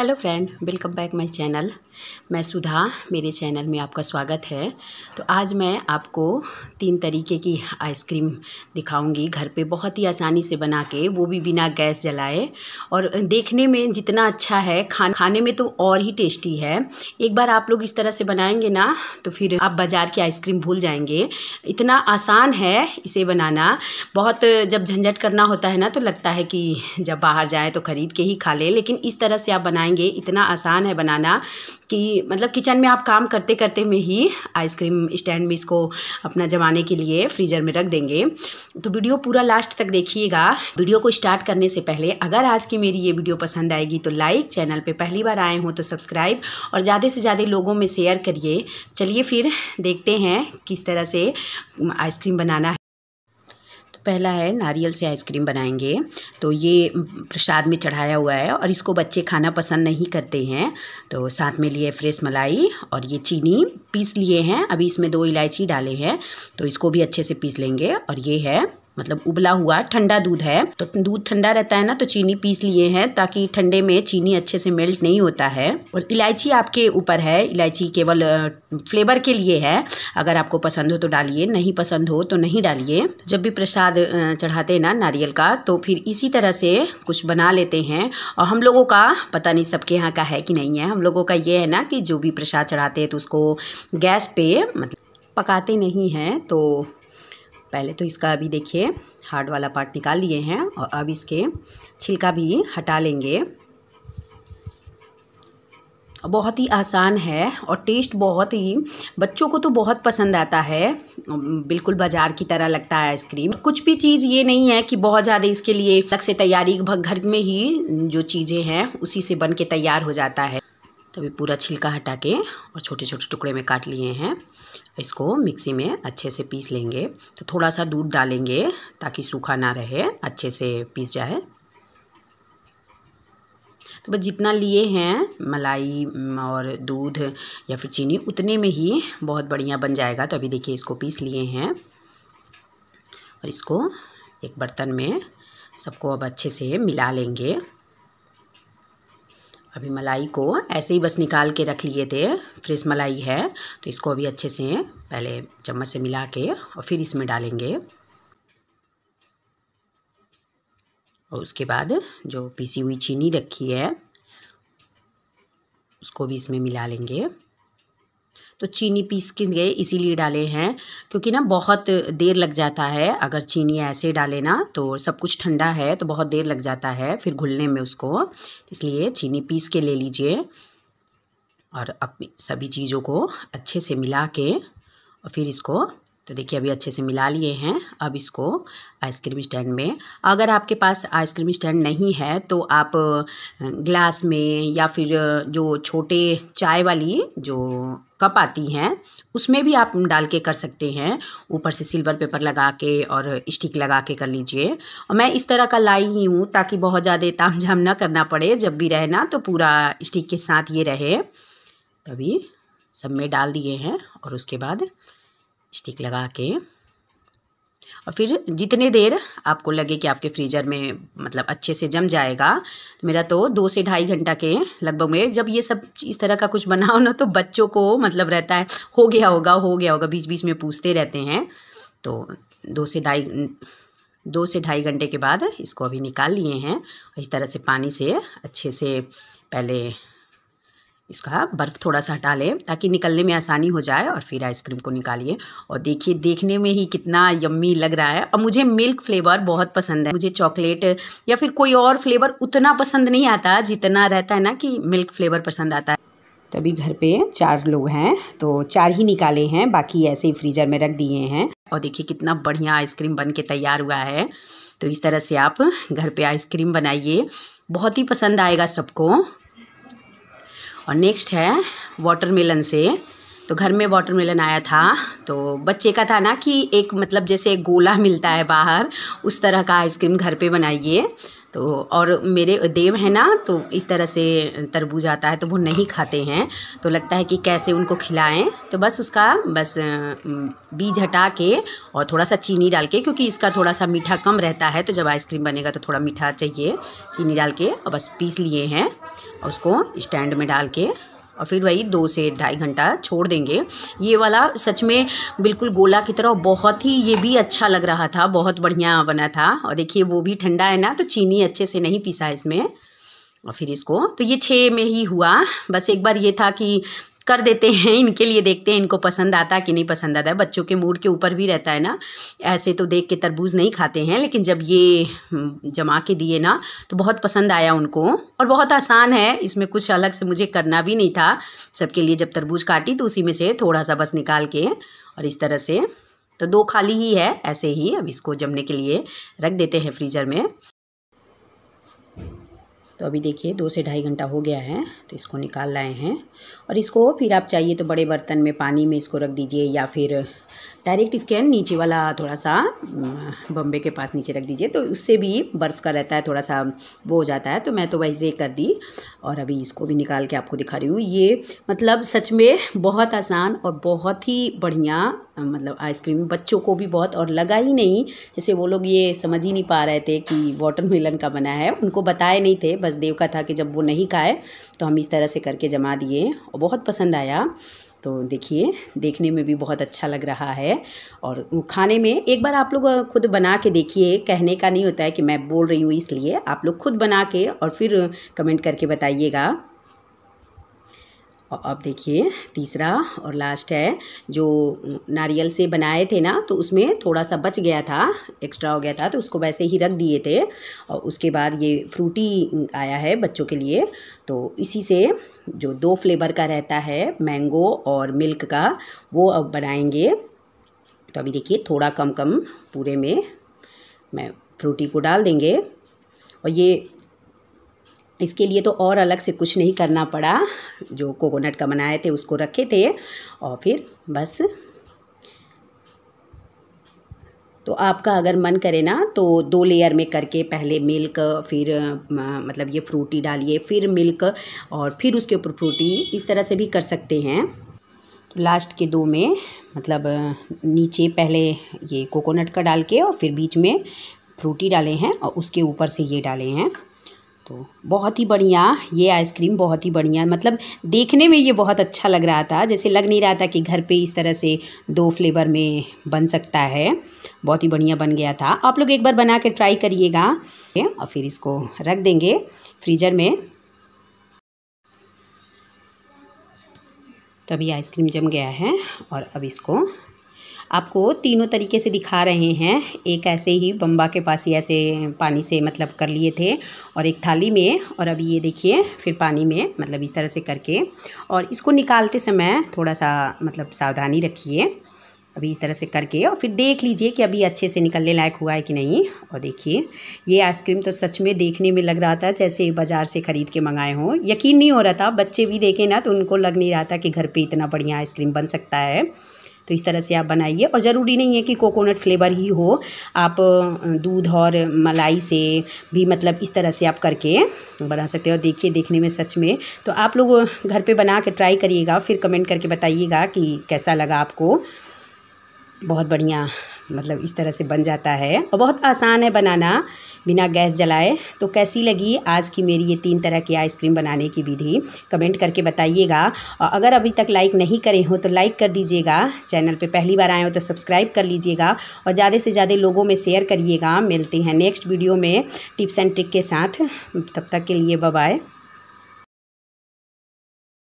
hello friend welcome back my channel मैं सुधा मेरे channel में आपका स्वागत है तो आज मैं आपको तीन तरीके की आइसक्रीम दिखाऊंगी घर पे बहुत ही आसानी से बना के वो भी बिना गैस जलाए और देखने में जितना अच्छा है खा खाने में तो और ही टेस्टी है एक बार आप लोग इस तरह से बनाएंगे ना तो फिर आप बाज़ार की आइसक्रीम भूल जाएंगे इतना आसान है इसे बनाना बहुत जब झंझट करना होता है ना तो लगता है कि जब बाहर जाएँ तो ख़रीद के ही खा लें लेकिन इस तरह से आप बनाएँ बनाएंगे इतना आसान है बनाना कि मतलब किचन में आप काम करते करते में ही आइसक्रीम स्टैंड में इसको अपना जमाने के लिए फ्रीजर में रख देंगे तो वीडियो पूरा लास्ट तक देखिएगा वीडियो को स्टार्ट करने से पहले अगर आज की मेरी ये वीडियो पसंद आएगी तो लाइक चैनल पे पहली बार आए हों तो सब्सक्राइब और ज़्यादा से ज़्यादा लोगों में शेयर करिए चलिए फिर देखते हैं किस तरह से आइसक्रीम बनाना तो पहला है नारियल से आइसक्रीम बनाएंगे तो ये प्रसाद में चढ़ाया हुआ है और इसको बच्चे खाना पसंद नहीं करते हैं तो साथ में लिए फ्रेश मलाई और ये चीनी पीस लिए हैं अभी इसमें दो इलायची डाले हैं तो इसको भी अच्छे से पीस लेंगे और ये है मतलब उबला हुआ ठंडा दूध है तो दूध ठंडा रहता है ना तो चीनी पीस लिए हैं ताकि ठंडे में चीनी अच्छे से मेल्ट नहीं होता है और इलायची आपके ऊपर है इलायची केवल फ्लेवर के लिए है अगर आपको पसंद हो तो डालिए नहीं पसंद हो तो नहीं डालिए जब भी प्रसाद चढ़ाते हैं ना नारियल का तो फिर इसी तरह से कुछ बना लेते हैं और हम लोगों का पता नहीं सबके यहाँ का है कि नहीं है हम लोगों का ये है ना कि जो भी प्रसाद चढ़ाते हैं तो उसको गैस पे मतलब पकाते नहीं हैं तो पहले तो इसका अभी देखिए हार्ड वाला पार्ट निकाल लिए हैं और अब इसके छिलका भी हटा लेंगे बहुत ही आसान है और टेस्ट बहुत ही बच्चों को तो बहुत पसंद आता है बिल्कुल बाजार की तरह लगता है आइसक्रीम कुछ भी चीज़ ये नहीं है कि बहुत ज़्यादा इसके लिए अलग से तैयारी घर में ही जो चीज़ें हैं उसी से बन के तैयार हो जाता है तभी तो पूरा छिलका हटा के और छोटे छोटे टुकड़े में काट लिए हैं इसको मिक्सी में अच्छे से पीस लेंगे तो थोड़ा सा दूध डालेंगे ताकि सूखा ना रहे अच्छे से पीस जाए तो बस जितना लिए हैं मलाई और दूध या फिर चीनी उतने में ही बहुत बढ़िया बन जाएगा तो अभी देखिए इसको पीस लिए हैं और इसको एक बर्तन में सबको अब अच्छे से मिला लेंगे अभी मलाई को ऐसे ही बस निकाल के रख लिए थे फ्रेश मलाई है तो इसको अभी अच्छे से पहले चम्मच से मिला के और फिर इसमें डालेंगे और उसके बाद जो पीसी हुई चीनी रखी है उसको भी इसमें मिला लेंगे तो चीनी पीस के गए इसीलिए डाले हैं क्योंकि ना बहुत देर लग जाता है अगर चीनी ऐसे डाले ना तो सब कुछ ठंडा है तो बहुत देर लग जाता है फिर घुलने में उसको इसलिए चीनी पीस के ले लीजिए और अपनी सभी चीज़ों को अच्छे से मिला के और फिर इसको तो देखिए अभी अच्छे से मिला लिए हैं अब इसको आइसक्रीम स्टैंड में अगर आपके पास आइसक्रीम स्टैंड नहीं है तो आप ग्लास में या फिर जो छोटे चाय वाली जो कप आती हैं उसमें भी आप डाल के कर सकते हैं ऊपर से सिल्वर पेपर लगा के और स्टिक लगा के कर लीजिए और मैं इस तरह का लाई ही हूँ ताकि बहुत ज़्यादा ताम झाम ना करना पड़े जब भी रहना तो पूरा स्टिक के साथ ये रहे तभी सब में डाल दिए हैं और उसके बाद स्टिक लगा के और फिर जितने देर आपको लगे कि आपके फ्रीज़र में मतलब अच्छे से जम जाएगा तो मेरा तो दो से ढाई घंटा के लगभग में जब ये सब इस तरह का कुछ बनाओ ना तो बच्चों को मतलब रहता है हो गया होगा हो गया होगा बीच बीच में पूछते रहते हैं तो दो से ढाई दो से ढाई घंटे के बाद इसको अभी निकाल लिए हैं इस तरह से पानी से अच्छे से पहले इसका बर्फ़ थोड़ा सा हटा लें ताकि निकलने में आसानी हो जाए और फिर आइसक्रीम को निकालिए और देखिए देखने में ही कितना यम्मी लग रहा है और मुझे मिल्क फ्लेवर बहुत पसंद है मुझे चॉकलेट या फिर कोई और फ्लेवर उतना पसंद नहीं आता जितना रहता है ना कि मिल्क फ्लेवर पसंद आता है तो अभी घर पे चार लोग हैं तो चार ही निकाले हैं बाकी ऐसे ही फ्रीजर में रख दिए हैं और देखिए कितना बढ़िया आइसक्रीम बन के तैयार हुआ है तो इस तरह से आप घर पे आइसक्रीम बनाइए बहुत ही पसंद आएगा सबको और नेक्स्ट है वाटरमेलन से तो घर में वाटरमेलन आया था तो बच्चे का था ना कि एक मतलब जैसे गोला मिलता है बाहर उस तरह का आइसक्रीम घर पे बनाइए तो और मेरे देव हैं ना तो इस तरह से तरबूज आता है तो वो नहीं खाते हैं तो लगता है कि कैसे उनको खिलाएं तो बस उसका बस बीज हटा के और थोड़ा सा चीनी डाल के क्योंकि इसका थोड़ा सा मीठा कम रहता है तो जब आइसक्रीम बनेगा तो थोड़ा मीठा चाहिए चीनी डाल के और बस पीस लिए हैं और उसको स्टैंड में डाल के और फिर वही दो से ढाई घंटा छोड़ देंगे ये वाला सच में बिल्कुल गोला की तरह बहुत ही ये भी अच्छा लग रहा था बहुत बढ़िया बना था और देखिए वो भी ठंडा है ना तो चीनी अच्छे से नहीं पीसा इसमें और फिर इसको तो ये छः में ही हुआ बस एक बार ये था कि कर देते हैं इनके लिए देखते हैं इनको पसंद आता कि नहीं पसंद आता है बच्चों के मूड के ऊपर भी रहता है ना ऐसे तो देख के तरबूज नहीं खाते हैं लेकिन जब ये हम्म, जमा के दिए ना तो बहुत पसंद आया उनको और बहुत आसान है इसमें कुछ अलग से मुझे करना भी नहीं था सबके लिए जब तरबूज काटी तो उसी में से थोड़ा सा बस निकाल के और इस तरह से तो दो खाली ही है ऐसे ही अब इसको जमने के लिए रख देते हैं फ्रीजर में तो अभी देखिए दो से ढाई घंटा हो गया है तो इसको निकाल लाए हैं और इसको फिर आप चाहिए तो बड़े बर्तन में पानी में इसको रख दीजिए या फिर डायरेक्ट स्कैन नीचे वाला थोड़ा सा बम्बे के पास नीचे रख दीजिए तो उससे भी बर्फ़ का रहता है थोड़ा सा वो हो जाता है तो मैं तो वैसे कर दी और अभी इसको भी निकाल के आपको दिखा रही हूँ ये मतलब सच में बहुत आसान और बहुत ही बढ़िया मतलब आइसक्रीम बच्चों को भी बहुत और लगा ही नहीं जैसे वो लोग ये समझ ही नहीं पा रहे थे कि वाटरमेलन का बना है उनको बताए नहीं थे बस देव का था कि जब वो नहीं खाए तो हम इस तरह से करके जमा दिए और बहुत पसंद आया तो देखिए देखने में भी बहुत अच्छा लग रहा है और खाने में एक बार आप लोग खुद बना के देखिए कहने का नहीं होता है कि मैं बोल रही हूँ इसलिए आप लोग खुद बना के और फिर कमेंट करके बताइएगा और अब देखिए तीसरा और लास्ट है जो नारियल से बनाए थे ना तो उसमें थोड़ा सा बच गया था एक्स्ट्रा हो गया था तो उसको वैसे ही रख दिए थे और उसके बाद ये फ्रूटी आया है बच्चों के लिए तो इसी से जो दो फ्लेवर का रहता है मैंगो और मिल्क का वो अब बनाएंगे तो अभी देखिए थोड़ा कम कम पूरे में मैं फ्रूटी को डाल देंगे और ये इसके लिए तो और अलग से कुछ नहीं करना पड़ा जो कोकोनट का बनाए थे उसको रखे थे और फिर बस तो आपका अगर मन करे ना तो दो लेयर में करके पहले मिल्क फिर मतलब ये फ्रूटी डालिए फिर मिल्क और फिर उसके ऊपर फ्रूटी इस तरह से भी कर सकते हैं तो लास्ट के दो में मतलब नीचे पहले ये कोकोनट का डाल के और फिर बीच में फ्रूटी डाले हैं और उसके ऊपर से ये डाले हैं तो बहुत ही बढ़िया ये आइसक्रीम बहुत ही बढ़िया मतलब देखने में ये बहुत अच्छा लग रहा था जैसे लग नहीं रहा था कि घर पे इस तरह से दो फ्लेवर में बन सकता है बहुत ही बढ़िया बन गया था आप लोग एक बार बना के ट्राई करिएगा और फिर इसको रख देंगे फ्रीजर में तो अभी आइसक्रीम जम गया है और अब इसको आपको तीनों तरीके से दिखा रहे हैं एक ऐसे ही बम्बा के पास ही ऐसे पानी से मतलब कर लिए थे और एक थाली में और अभी ये देखिए फिर पानी में मतलब इस तरह से करके और इसको निकालते समय थोड़ा सा मतलब सावधानी रखिए अभी इस तरह से करके और फिर देख लीजिए कि अभी अच्छे से निकलने लायक हुआ है कि नहीं और देखिए ये आइसक्रीम तो सच में देखने में लग रहा था जैसे बाज़ार से ख़रीद के मंगाए हों यकीन नहीं हो रहा था बच्चे भी देखें ना तो उनको लग नहीं रहा था कि घर पे इतना बढ़िया आइसक्रीम बन सकता है तो इस तरह से आप बनाइए और ज़रूरी नहीं है कि कोकोनट फ्लेवर ही हो आप दूध और मलाई से भी मतलब इस तरह से आप करके बना सकते हो देखिए देखने में सच में तो आप लोग घर पे बना के ट्राई करिएगा फिर कमेंट करके बताइएगा कि कैसा लगा आपको बहुत बढ़िया मतलब इस तरह से बन जाता है और बहुत आसान है बनाना बिना गैस जलाए तो कैसी लगी आज की मेरी ये तीन तरह की आइसक्रीम बनाने की विधि कमेंट करके बताइएगा और अगर अभी तक लाइक नहीं करे हो तो लाइक कर दीजिएगा चैनल पर पहली बार आए हो तो सब्सक्राइब कर लीजिएगा और ज़्यादा से ज़्यादा लोगों में शेयर करिएगा मिलते हैं नेक्स्ट वीडियो में टिप्स एंड ट्रिक के साथ तब तक के लिए बाय